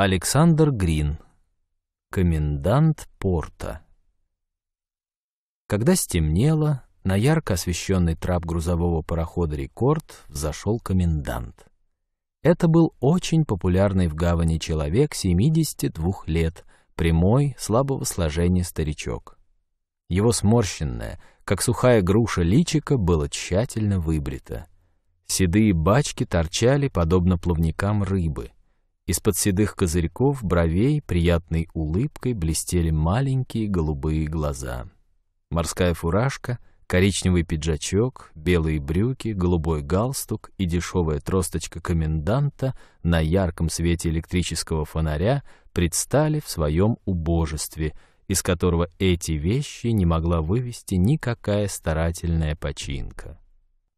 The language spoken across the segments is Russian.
Александр Грин. Комендант порта. Когда стемнело, на ярко освещенный трап грузового парохода «Рекорд» взошел комендант. Это был очень популярный в гавани человек 72 лет, прямой, слабого сложения старичок. Его сморщенное, как сухая груша личика, было тщательно выбрито. Седые бачки торчали, подобно плавникам рыбы — из-под седых козырьков, бровей, приятной улыбкой блестели маленькие голубые глаза. Морская фуражка, коричневый пиджачок, белые брюки, голубой галстук и дешевая тросточка коменданта на ярком свете электрического фонаря предстали в своем убожестве, из которого эти вещи не могла вывести никакая старательная починка.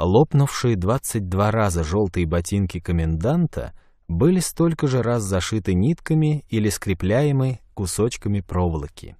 Лопнувшие 22 раза желтые ботинки коменданта — были столько же раз зашиты нитками или скрепляемы кусочками проволоки.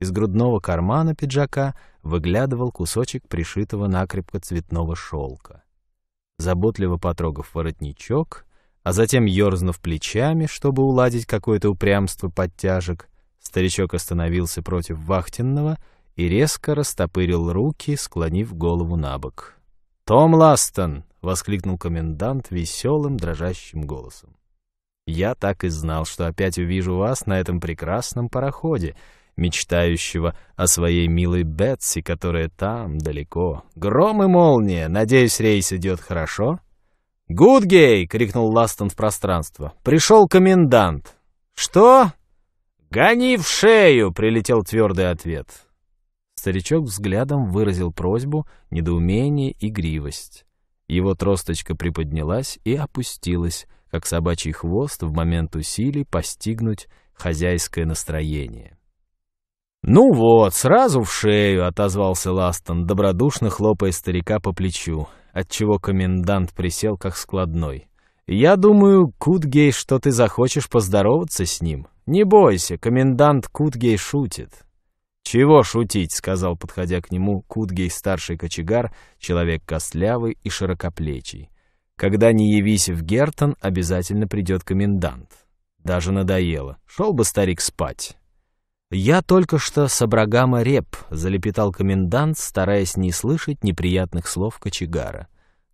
Из грудного кармана пиджака выглядывал кусочек пришитого накрепко цветного шелка. Заботливо потрогав воротничок, а затем ерзнув плечами, чтобы уладить какое-то упрямство подтяжек, старичок остановился против вахтенного и резко растопырил руки, склонив голову на бок. «Том Ластон!» воскликнул комендант веселым, дрожащим голосом. «Я так и знал, что опять увижу вас на этом прекрасном пароходе, мечтающего о своей милой Бетси, которая там, далеко. Гром и молния! Надеюсь, рейс идет хорошо?» «Гудгей!» — крикнул Ластон в пространство. «Пришел комендант!» «Что?» «Гони в шею!» — прилетел твердый ответ. Старичок взглядом выразил просьбу, недоумение и гривость. Его тросточка приподнялась и опустилась, как собачий хвост в момент усилий постигнуть хозяйское настроение. «Ну вот, сразу в шею!» — отозвался Ластон, добродушно хлопая старика по плечу, отчего комендант присел как складной. «Я думаю, Кутгей, что ты захочешь поздороваться с ним. Не бойся, комендант Кутгей шутит». «Чего шутить?» — сказал, подходя к нему, Кутгей, старший кочегар, человек костлявый и широкоплечий. «Когда не явись в Гертон, обязательно придет комендант. Даже надоело. Шел бы старик спать». «Я только что с Абрагама реп», — залепетал комендант, стараясь не слышать неприятных слов кочегара.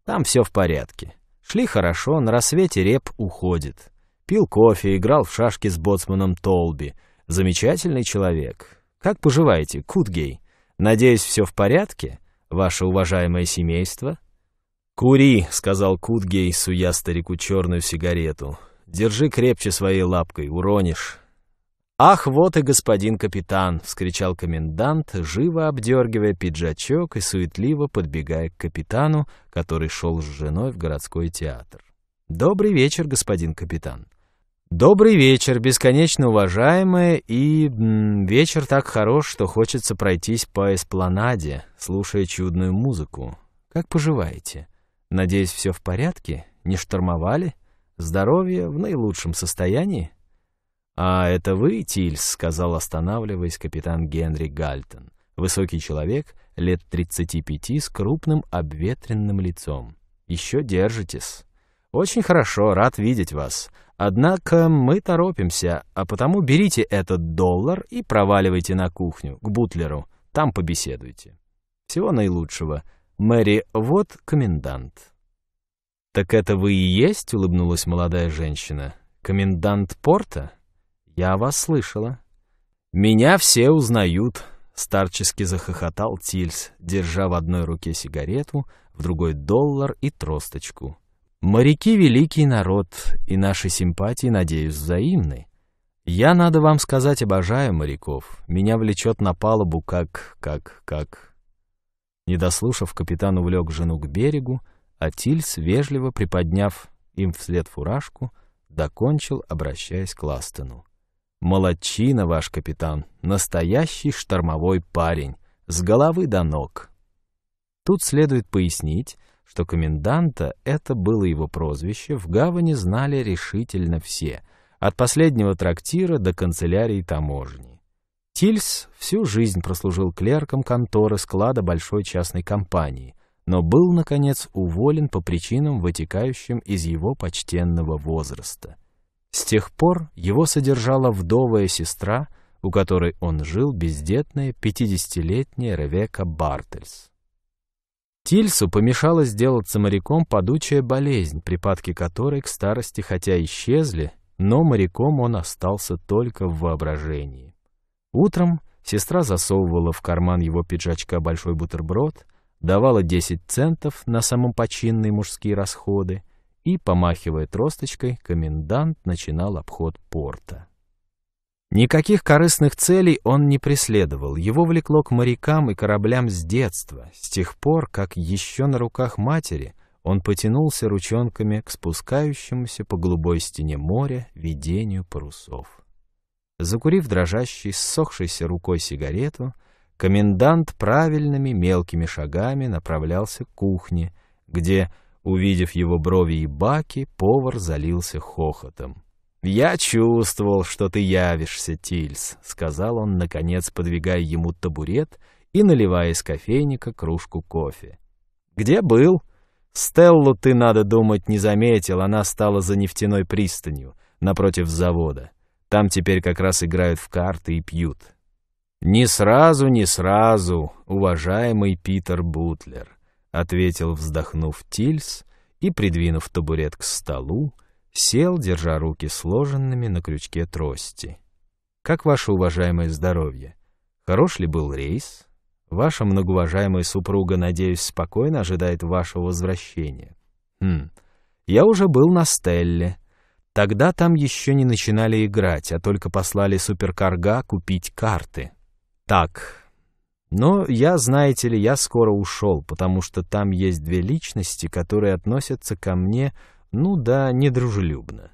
«Там все в порядке. Шли хорошо, на рассвете реп уходит. Пил кофе, играл в шашки с боцманом Толби. Замечательный человек. Как поживаете, Кутгей? Надеюсь, все в порядке, ваше уважаемое семейство?» «Кури», — сказал Кутгей, суя старику черную сигарету. «Держи крепче своей лапкой, уронишь». «Ах, вот и господин капитан!» — вскричал комендант, живо обдергивая пиджачок и суетливо подбегая к капитану, который шел с женой в городской театр. «Добрый вечер, господин капитан!» Добрый вечер, бесконечно уважаемые, и м, вечер так хорош, что хочется пройтись по эспланаде, слушая чудную музыку. Как поживаете? Надеюсь, все в порядке? Не штормовали? Здоровье в наилучшем состоянии? А это вы, Тильс, сказал, останавливаясь капитан Генри Гальтон, высокий человек лет 35 с крупным обветренным лицом. Еще держитесь. Очень хорошо, рад видеть вас. Однако мы торопимся, а потому берите этот доллар и проваливайте на кухню, к бутлеру. Там побеседуйте. Всего наилучшего. Мэри, вот комендант». «Так это вы и есть?» — улыбнулась молодая женщина. «Комендант порта? Я вас слышала». «Меня все узнают», — старчески захохотал Тильс, держа в одной руке сигарету, в другой — доллар и тросточку. Моряки — великий народ, и наши симпатии, надеюсь, взаимны. Я, надо вам сказать, обожаю моряков. Меня влечет на палубу как... как... как... Не дослушав, капитан увлек жену к берегу, а Тильс, вежливо приподняв им вслед фуражку, докончил, обращаясь к Ластену. «Молодчина, ваш капитан, настоящий штормовой парень, с головы до ног». Тут следует пояснить, что коменданта — это было его прозвище, в гавани знали решительно все, от последнего трактира до канцелярии таможни. Тильс всю жизнь прослужил клерком конторы склада большой частной компании, но был, наконец, уволен по причинам, вытекающим из его почтенного возраста. С тех пор его содержала вдовая сестра, у которой он жил бездетная 50-летняя Ревека Бартельс. Тильсу помешала сделаться моряком падучая болезнь, припадки которой к старости хотя исчезли, но моряком он остался только в воображении. Утром сестра засовывала в карман его пиджачка большой бутерброд, давала 10 центов на самопочинные мужские расходы и, помахивая тросточкой, комендант начинал обход порта. Никаких корыстных целей он не преследовал. Его влекло к морякам и кораблям с детства, с тех пор, как еще на руках матери он потянулся ручонками к спускающемуся по голубой стене моря видению парусов. Закурив дрожащей, ссохшейся рукой сигарету, комендант правильными мелкими шагами направлялся к кухне, где, увидев его брови и баки, повар залился хохотом. «Я чувствовал, что ты явишься, Тильс», — сказал он, наконец, подвигая ему табурет и наливая из кофейника кружку кофе. «Где был?» «Стеллу ты, надо думать, не заметил, она стала за нефтяной пристанью, напротив завода. Там теперь как раз играют в карты и пьют». «Не сразу, не сразу, уважаемый Питер Бутлер», — ответил, вздохнув Тильс и, придвинув табурет к столу, Сел, держа руки сложенными на крючке трости. «Как ваше уважаемое здоровье? Хорош ли был рейс? Ваша многоуважаемая супруга, надеюсь, спокойно ожидает вашего возвращения. Хм, я уже был на Стелле. Тогда там еще не начинали играть, а только послали суперкарга купить карты. Так, но я, знаете ли, я скоро ушел, потому что там есть две личности, которые относятся ко мне ну да, недружелюбно.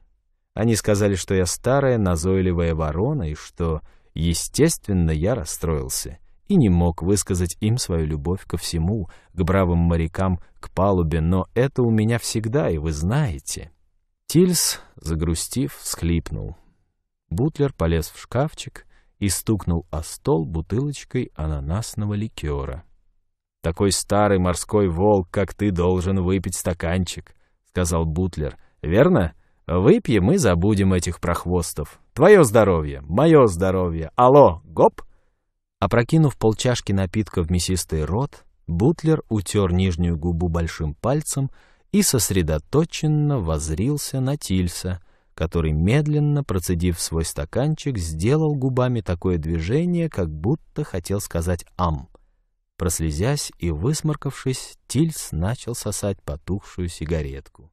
Они сказали, что я старая назойливая ворона и что, естественно, я расстроился и не мог высказать им свою любовь ко всему, к бравым морякам, к палубе, но это у меня всегда, и вы знаете. Тильс, загрустив, всхлипнул. Бутлер полез в шкафчик и стукнул о стол бутылочкой ананасного ликера. «Такой старый морской волк, как ты, должен выпить стаканчик сказал Бутлер. «Верно? Выпьем и забудем этих прохвостов. Твое здоровье, мое здоровье. Алло, гоп!» Опрокинув полчашки напитка в мясистый рот, Бутлер утер нижнюю губу большим пальцем и сосредоточенно возрился на Тильса, который, медленно процедив свой стаканчик, сделал губами такое движение, как будто хотел сказать «ам». Прослезясь и высморкавшись, Тильс начал сосать потухшую сигаретку.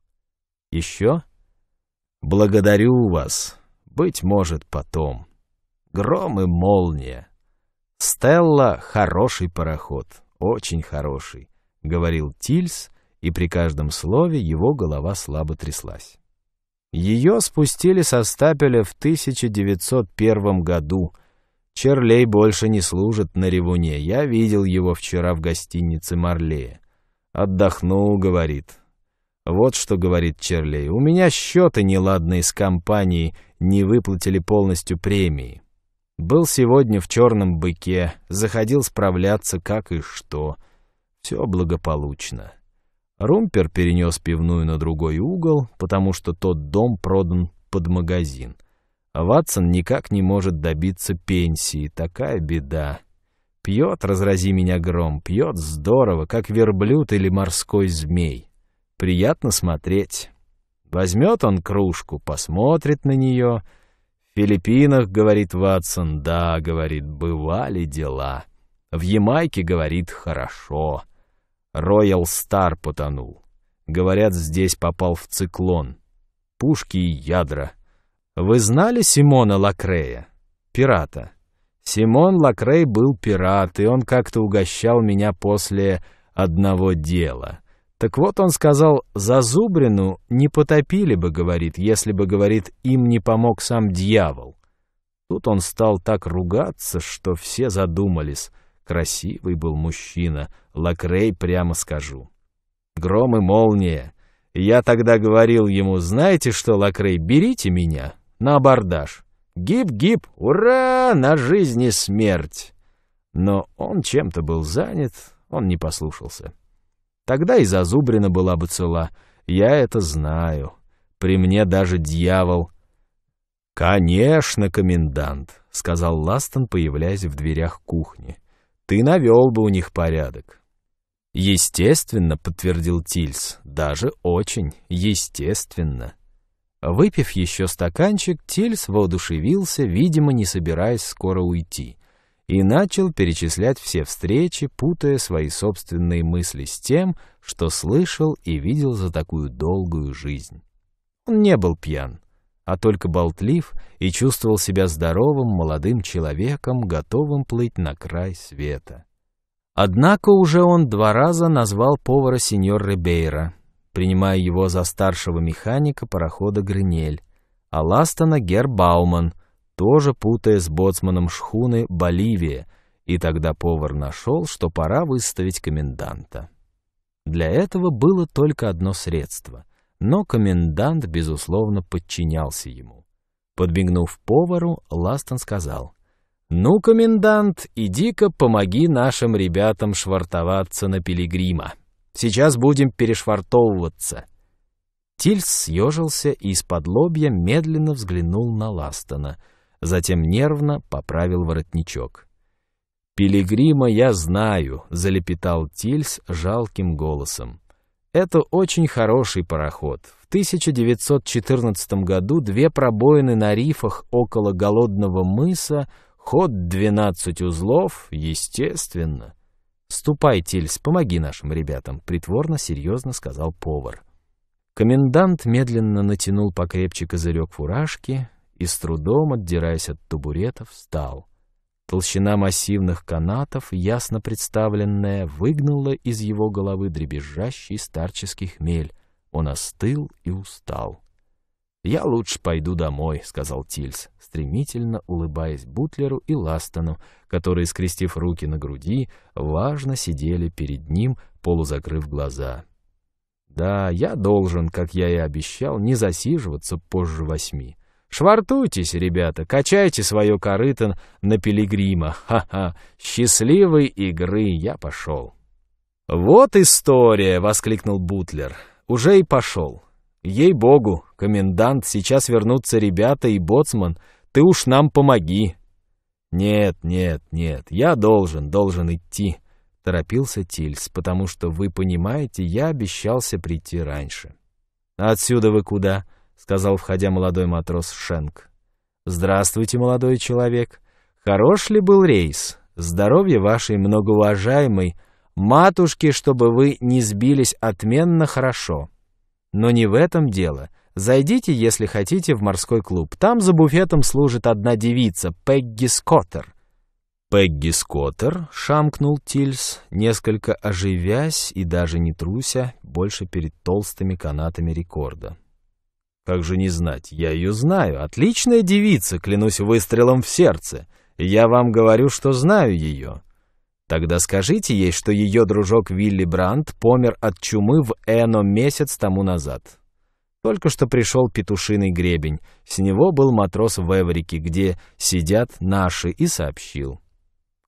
«Еще?» «Благодарю вас. Быть может, потом. Гром и молния. Стелла — хороший пароход, очень хороший», — говорил Тильс, и при каждом слове его голова слабо тряслась. Ее спустили со стапеля в 1901 году — Черлей больше не служит на ревуне. Я видел его вчера в гостинице Марлея. Отдохнул, говорит. Вот что говорит Черлей. У меня счеты неладные с компанией, не выплатили полностью премии. Был сегодня в черном быке, заходил справляться, как и что. Все благополучно. Румпер перенес пивную на другой угол, потому что тот дом продан под магазин. А Ватсон никак не может добиться пенсии, такая беда. Пьет, разрази меня гром, пьет здорово, как верблюд или морской змей. Приятно смотреть. Возьмет он кружку, посмотрит на нее. В Филиппинах, говорит Ватсон, да, говорит, бывали дела. В Ямайке, говорит, хорошо. Роял Стар потонул. Говорят, здесь попал в циклон. Пушки и ядра — вы знали Симона Лакрея? Пирата. Симон Лакрей был пират, и он как-то угощал меня после одного дела. Так вот он сказал, зазубрину не потопили бы, говорит, если бы, говорит, им не помог сам дьявол. Тут он стал так ругаться, что все задумались. Красивый был мужчина, Лакрей, прямо скажу. Гром и молния. Я тогда говорил ему, знаете что, Лакрей, берите меня на абордаж. Гиб-гиб, ура, на жизни смерть! Но он чем-то был занят, он не послушался. Тогда и зазубрина была бы цела. Я это знаю. При мне даже дьявол. «Конечно, комендант», — сказал Ластон, появляясь в дверях кухни. «Ты навел бы у них порядок». «Естественно», — подтвердил Тильс, — «даже очень естественно». Выпив еще стаканчик, Тельс воодушевился, видимо, не собираясь скоро уйти, и начал перечислять все встречи, путая свои собственные мысли с тем, что слышал и видел за такую долгую жизнь. Он не был пьян, а только болтлив и чувствовал себя здоровым молодым человеком, готовым плыть на край света. Однако уже он два раза назвал повара сеньор Рибейра — принимая его за старшего механика парохода «Гринель», а Ластона Гербауман, тоже путая с боцманом шхуны «Боливия», и тогда повар нашел, что пора выставить коменданта. Для этого было только одно средство, но комендант, безусловно, подчинялся ему. Подмигнув повару, Ластон сказал, «Ну, комендант, иди-ка помоги нашим ребятам швартоваться на пилигрима». Сейчас будем перешвартовываться». Тильс съежился и из-под лобья медленно взглянул на Ластона, затем нервно поправил воротничок. «Пилигрима я знаю», — залепетал Тильс жалким голосом. «Это очень хороший пароход. В 1914 году две пробоины на рифах около Голодного мыса, ход 12 узлов, естественно». «Ступай, Тильс, помоги нашим ребятам», — притворно-серьезно сказал повар. Комендант медленно натянул покрепче козырек фуражки и с трудом, отдираясь от табуретов, встал. Толщина массивных канатов, ясно представленная, выгнула из его головы дребезжащий старческий хмель. Он остыл и устал. «Я лучше пойду домой», — сказал Тильс, стремительно улыбаясь Бутлеру и Ластону, которые, скрестив руки на груди, важно сидели перед ним, полузакрыв глаза. «Да, я должен, как я и обещал, не засиживаться позже восьми. Швартуйтесь, ребята, качайте свое корыто на пилигрима. Ха-ха! Счастливой игры я пошел!» «Вот история!» — воскликнул Бутлер. «Уже и пошел. Ей-богу, комендант, сейчас вернутся ребята и боцман, ты уж нам помоги. Нет, нет, нет, я должен, должен идти, торопился Тильс, потому что, вы понимаете, я обещался прийти раньше. Отсюда вы куда? сказал, входя молодой матрос Шенк. Здравствуйте, молодой человек. Хорош ли был рейс? Здоровье вашей многоуважаемой матушки, чтобы вы не сбились отменно хорошо. Но не в этом дело. Зайдите, если хотите, в морской клуб. Там за буфетом служит одна девица, Пегги Скоттер. «Пегги Скоттер», — шамкнул Тильс, несколько оживясь и даже не труся, больше перед толстыми канатами рекорда. «Как же не знать? Я ее знаю. Отличная девица, клянусь выстрелом в сердце. Я вам говорю, что знаю ее. Тогда скажите ей, что ее дружок Вилли Брандт помер от чумы в Эно месяц тому назад. Только что пришел петушиный гребень. С него был матрос в Эврике, где сидят наши, и сообщил.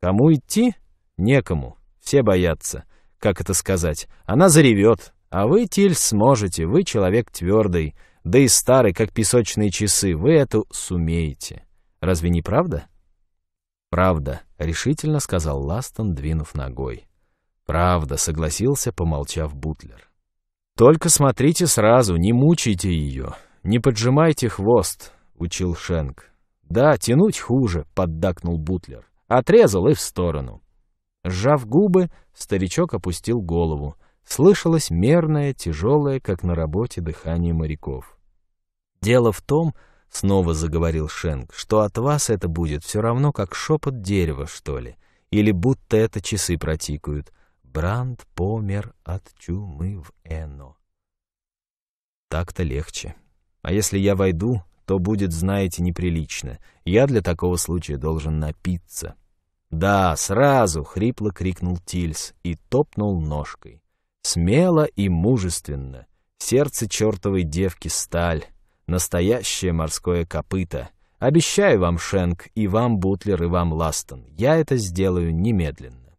Кому идти? Некому. Все боятся. Как это сказать? Она заревет. А вы, Тиль, сможете. Вы человек твердый. Да и старый, как песочные часы. Вы это сумеете. Разве не правда? «Правда», — решительно сказал Ластон, двинув ногой. «Правда», — согласился, помолчав Бутлер. «Только смотрите сразу, не мучайте ее, не поджимайте хвост», — учил Шенк. «Да, тянуть хуже», — поддакнул Бутлер. Отрезал и в сторону. Сжав губы, старичок опустил голову. Слышалось мерное, тяжелое, как на работе, дыхание моряков. Дело в том, — снова заговорил Шенк, — что от вас это будет все равно, как шепот дерева, что ли, или будто это часы протикают. Бранд помер от чумы в Эно. Так-то легче. А если я войду, то будет, знаете, неприлично. Я для такого случая должен напиться. «Да, сразу!» — хрипло крикнул Тильс и топнул ножкой. «Смело и мужественно! Сердце чертовой девки сталь!» Настоящее морское копыто. Обещаю вам, Шенк, и вам, Бутлер, и вам, Ластон. Я это сделаю немедленно.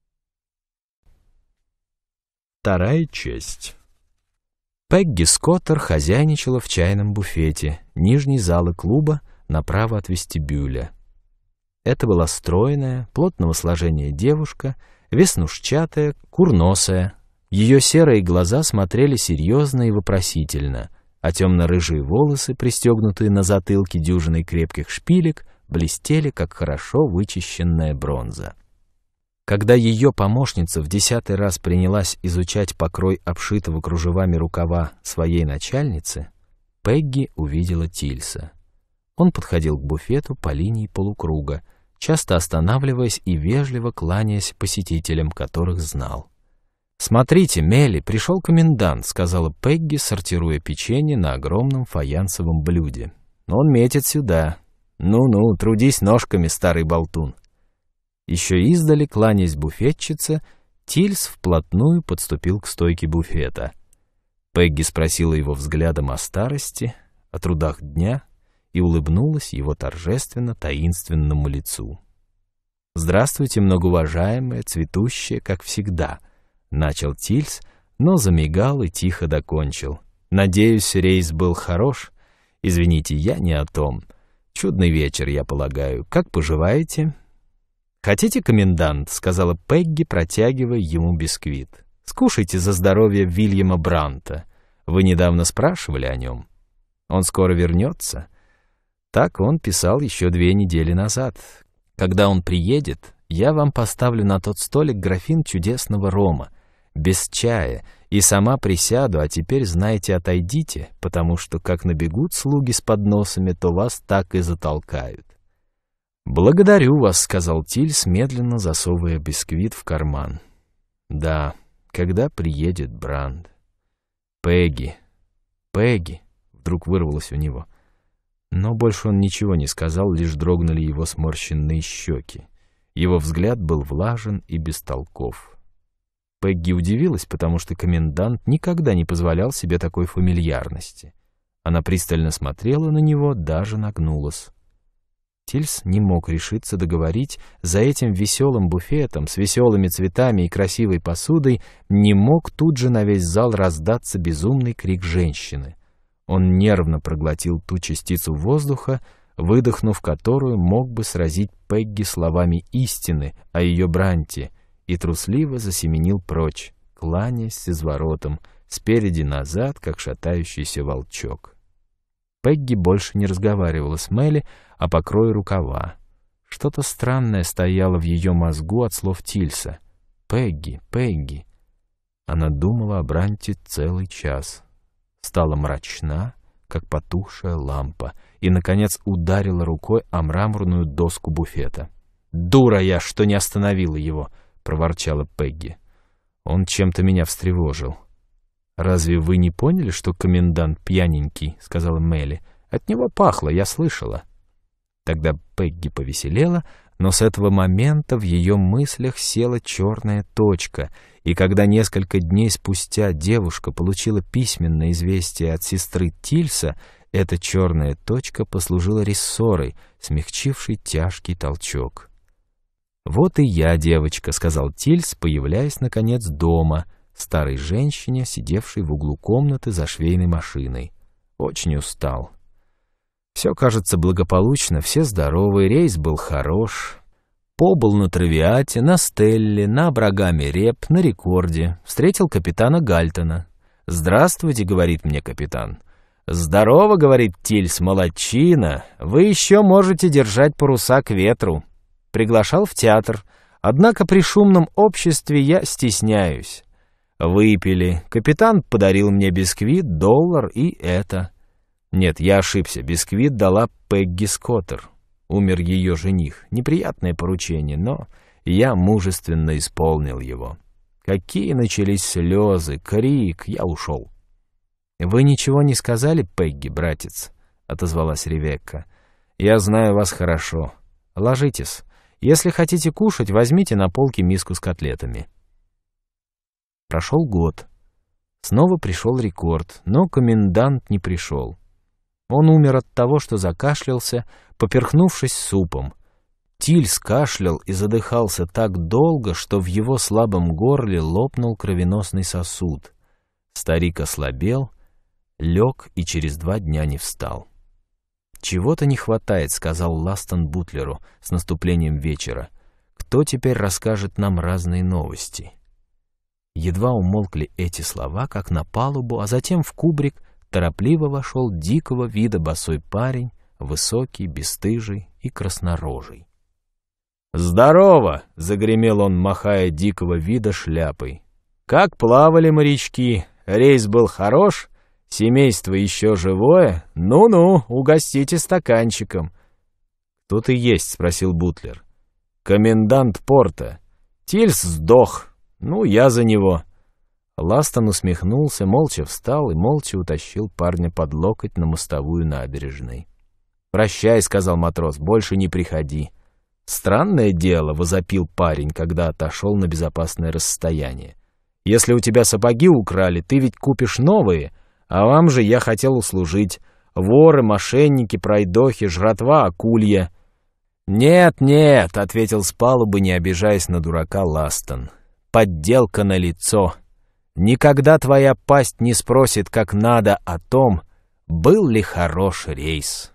Вторая честь. Пегги Скоттер хозяйничала в чайном буфете, нижней залы клуба, направо от вестибюля. Это была стройная, плотного сложения девушка, веснушчатая, курносая. Ее серые глаза смотрели серьезно и вопросительно — а темно-рыжие волосы, пристегнутые на затылке дюжиной крепких шпилек, блестели, как хорошо вычищенная бронза. Когда ее помощница в десятый раз принялась изучать покрой обшитого кружевами рукава своей начальницы, Пегги увидела Тильса. Он подходил к буфету по линии полукруга, часто останавливаясь и вежливо кланяясь посетителям, которых знал. «Смотрите, Мелли, пришел комендант», — сказала Пегги, сортируя печенье на огромном фаянсовом блюде. «Но он метит сюда. Ну-ну, трудись ножками, старый болтун». Еще издали, кланясь буфетчице, Тильс вплотную подступил к стойке буфета. Пегги спросила его взглядом о старости, о трудах дня и улыбнулась его торжественно-таинственному лицу. «Здравствуйте, многоуважаемая, цветущая, как всегда», — Начал Тильс, но замигал и тихо докончил. «Надеюсь, рейс был хорош. Извините, я не о том. Чудный вечер, я полагаю. Как поживаете?» «Хотите, комендант?» — сказала Пегги, протягивая ему бисквит. «Скушайте за здоровье Вильяма Бранта. Вы недавно спрашивали о нем. Он скоро вернется?» Так он писал еще две недели назад. Когда он приедет, я вам поставлю на тот столик графин чудесного рома, без чая, и сама присяду, а теперь, знаете, отойдите, потому что как набегут слуги с подносами, то вас так и затолкают». «Благодарю вас», — сказал Тильс, медленно засовывая бисквит в карман. «Да, когда приедет Бранд?» «Пегги! Пегги!» — вдруг вырвалось у него. Но больше он ничего не сказал, лишь дрогнули его сморщенные щеки. Его взгляд был влажен и бестолков. Пегги удивилась, потому что комендант никогда не позволял себе такой фамильярности. Она пристально смотрела на него, даже нагнулась. Тильс не мог решиться договорить, за этим веселым буфетом с веселыми цветами и красивой посудой не мог тут же на весь зал раздаться безумный крик женщины. Он нервно проглотил ту частицу воздуха, выдохнув которую мог бы сразить Пегги словами истины о ее бранте, и трусливо засеменил прочь, кланяясь с воротом, спереди назад, как шатающийся волчок. Пегги больше не разговаривала с Мелли а покрое рукава. Что-то странное стояло в ее мозгу от слов Тильса. «Пегги, Пегги». Она думала о Бранте целый час. Стала мрачна, как потухшая лампа, и, наконец, ударила рукой о мраморную доску буфета. «Дура я, что не остановила его!» — проворчала Пегги. «Он чем-то меня встревожил». «Разве вы не поняли, что комендант пьяненький?» — сказала Мелли. «От него пахло, я слышала». Тогда Пегги повеселела, но с этого момента в ее мыслях села черная точка, и когда несколько дней спустя девушка получила письменное известие от сестры Тильса, эта черная точка послужила рессорой, смягчившей тяжкий толчок. «Вот и я, девочка», — сказал Тильс, появляясь, наконец, дома, старой женщине, сидевшей в углу комнаты за швейной машиной. «Очень устал». Все кажется благополучно, все здоровы, рейс был хорош. Побыл на Травиате, на Стелле, на Брагаме Реп, на Рекорде. Встретил капитана Гальтона. «Здравствуйте», — говорит мне капитан. «Здорово», — говорит Тильс, — «молодчина! Вы еще можете держать паруса к ветру». Приглашал в театр. Однако при шумном обществе я стесняюсь. Выпили. Капитан подарил мне бисквит, доллар и это. Нет, я ошибся. Бисквит дала Пегги Скоттер. Умер ее жених. Неприятное поручение, но я мужественно исполнил его. Какие начались слезы, крик, я ушел. «Вы ничего не сказали, Пегги, братец?» — отозвалась Ревекка. «Я знаю вас хорошо. Ложитесь. Если хотите кушать, возьмите на полке миску с котлетами». Прошел год. Снова пришел рекорд, но комендант не пришел. Он умер от того, что закашлялся, поперхнувшись супом. Тиль скашлял и задыхался так долго, что в его слабом горле лопнул кровеносный сосуд. Старик ослабел, лег и через два дня не встал. «Чего-то не хватает», — сказал Ластон Бутлеру с наступлением вечера. «Кто теперь расскажет нам разные новости?» Едва умолкли эти слова, как на палубу, а затем в кубрик торопливо вошел дикого вида босой парень, высокий, бесстыжий и краснорожий. «Здорово!» — загремел он, махая дикого вида шляпой. «Как плавали морячки! Рейс был хорош, семейство еще живое. Ну-ну, угостите стаканчиком!» «Кто ты есть?» — спросил Бутлер. «Комендант порта. Тильс сдох. Ну, я за него. Ластон усмехнулся, молча встал и молча утащил парня под локоть на мостовую набережной. «Прощай», — сказал матрос, — «больше не приходи». «Странное дело», — возопил парень, когда отошел на безопасное расстояние. «Если у тебя сапоги украли, ты ведь купишь новые, а вам же я хотел услужить. Воры, мошенники, пройдохи, жратва, акулья». «Нет, нет», — ответил с палубы, не обижаясь на дурака Ластон. «Подделка на лицо». Никогда твоя пасть не спросит как надо о том, был ли хороший рейс.